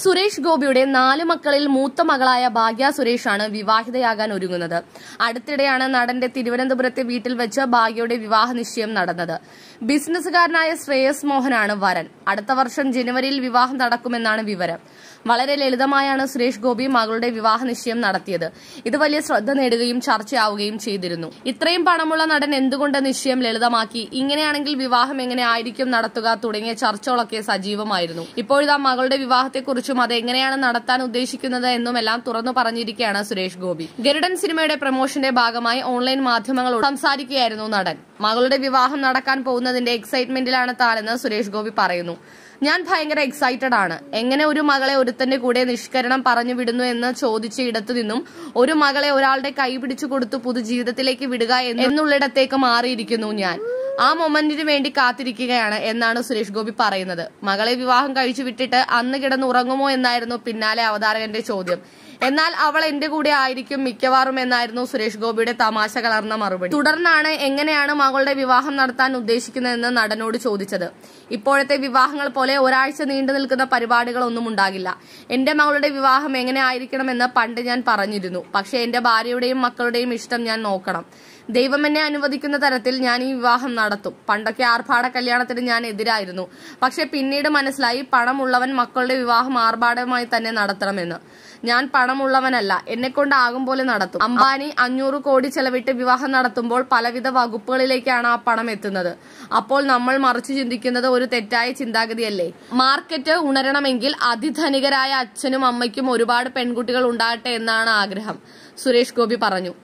സുരേഷ് ഗോപിയുടെ നാല് മക്കളിൽ മൂത്ത മകളായ ഭാഗ്യ സുരേഷാണ് വിവാഹിതയാകാൻ ഒരുങ്ങുന്നത് അടുത്തിടെയാണ് നടന്റെ തിരുവനന്തപുരത്തെ വീട്ടിൽ വെച്ച് ഭാഗ്യയുടെ വിവാഹ നിശ്ചയം നടന്നത് ബിസിനസ്സുകാരനായ ശ്രേയസ് മോഹനാണ് വരൻ അടുത്ത വർഷം ജനുവരിയിൽ വിവാഹം നടക്കുമെന്നാണ് വിവരം വളരെ ലളിതമായാണ് സുരേഷ് ഗോപി മകളുടെ വിവാഹ നിശ്ചയം നടത്തിയത് ഇത് വലിയ ശ്രദ്ധ നേടുകയും ചർച്ചയാവുകയും ചെയ്തിരുന്നു ഇത്രയും പണമുള്ള നടൻ എന്തുകൊണ്ട് നിശ്ചയം ലളിതമാക്കി ഇങ്ങനെയാണെങ്കിൽ വിവാഹം എങ്ങനെ ആയിരിക്കും നടത്തുക തുടങ്ങിയ ചർച്ചകളൊക്കെ സജീവമായിരുന്നു ഇപ്പോഴിതാ മകളുടെ വിവാഹത്തെക്കുറിച്ച് കുറിച്ചും അത് എങ്ങനെയാണ് നടത്താൻ ഉദ്ദേശിക്കുന്നത് എന്നും എല്ലാം തുറന്നു പറഞ്ഞിരിക്കുകയാണ് സുരേഷ് ഗോപി ഗരുഡൻ സിനിമയുടെ പ്രൊമോഷന്റെ ഭാഗമായി ഓൺലൈൻ മാധ്യമങ്ങളോട് സംസാരിക്കുകയായിരുന്നു നടൻ മകളുടെ വിവാഹം നടക്കാൻ പോകുന്നതിന്റെ എക്സൈറ്റ്മെന്റിലാണ് താനെന്ന് സുരേഷ് ഗോപി പറയുന്നു ഞാൻ ഭയങ്കര എക്സൈറ്റഡ് ആണ് എങ്ങനെ ഒരു മകളെ ഒരുത്തന്റെ കൂടെ നിഷ്കരണം പറഞ്ഞു വിടുന്നു എന്ന് ചോദിച്ച ഇടത്തു നിന്നും ഒരു മകളെ ഒരാളുടെ കൈ പിടിച്ചു കൊടുത്തു പുതുജീവിതത്തിലേക്ക് വിടുക എന്നുള്ളിടത്തേക്ക് മാറിയിരിക്കുന്നു ഞാൻ ആ മൊമെന്റിന് വേണ്ടി കാത്തിരിക്കുകയാണ് എന്നാണ് സുരേഷ് ഗോപി പറയുന്നത് മകളെ വിവാഹം കഴിച്ചു വിട്ടിട്ട് അന്ന് കിടന്നുറങ്ങുമോ എന്നായിരുന്നു പിന്നാലെ അവതാരകന്റെ ചോദ്യം എന്നാൽ അവൾ എന്റെ കൂടെ ആയിരിക്കും മിക്കവാറും എന്നായിരുന്നു സുരേഷ് ഗോപിയുടെ തമാശ കലർന്ന മറുപടി തുടർന്നാണ് എങ്ങനെയാണ് മകളുടെ വിവാഹം നടത്താൻ ഉദ്ദേശിക്കുന്നതെന്ന് നടനോട് ചോദിച്ചത് ഇപ്പോഴത്തെ വിവാഹങ്ങൾ പോലെ ഒരാഴ്ച നീണ്ടു നിൽക്കുന്ന പരിപാടികളൊന്നും ഉണ്ടാകില്ല എന്റെ മകളുടെ വിവാഹം എങ്ങനെ ആയിരിക്കണമെന്ന് പണ്ട് ഞാൻ പറഞ്ഞിരുന്നു പക്ഷേ എന്റെ ഭാര്യയുടെയും മക്കളുടെയും ഇഷ്ടം ഞാൻ നോക്കണം ദൈവം എന്നെ അനുവദിക്കുന്ന തരത്തിൽ ഞാൻ ഈ വിവാഹം നടത്തും പണ്ടൊക്കെ ആർഭാട കല്യാണത്തിന് ഞാൻ എതിരായിരുന്നു പക്ഷെ പിന്നീട് മനസ്സിലായി പണമുള്ളവൻ മക്കളുടെ വിവാഹം ആർഭാടമായി തന്നെ നടത്തണമെന്ന് ഞാൻ പണമുള്ളവനല്ല കൊണ്ടാകും പോലെ നടത്തും അംബാനി അഞ്ഞൂറ് കോടി ചെലവിട്ട് വിവാഹം നടത്തുമ്പോൾ പലവിധ വകുപ്പുകളിലേക്കാണ് ആ പണം എത്തുന്നത് അപ്പോൾ നമ്മൾ മറിച്ചു ചിന്തിക്കുന്നത് ഒരു തെറ്റായ ചിന്താഗതിയല്ലേ മാർക്കറ്റ് ഉണരണമെങ്കിൽ അതിധനികരായ അച്ഛനും അമ്മയ്ക്കും ഒരുപാട് പെൺകുട്ടികൾ ഉണ്ടാകട്ടെ എന്നാണ് ആഗ്രഹം സുരേഷ് ഗോപി പറഞ്ഞു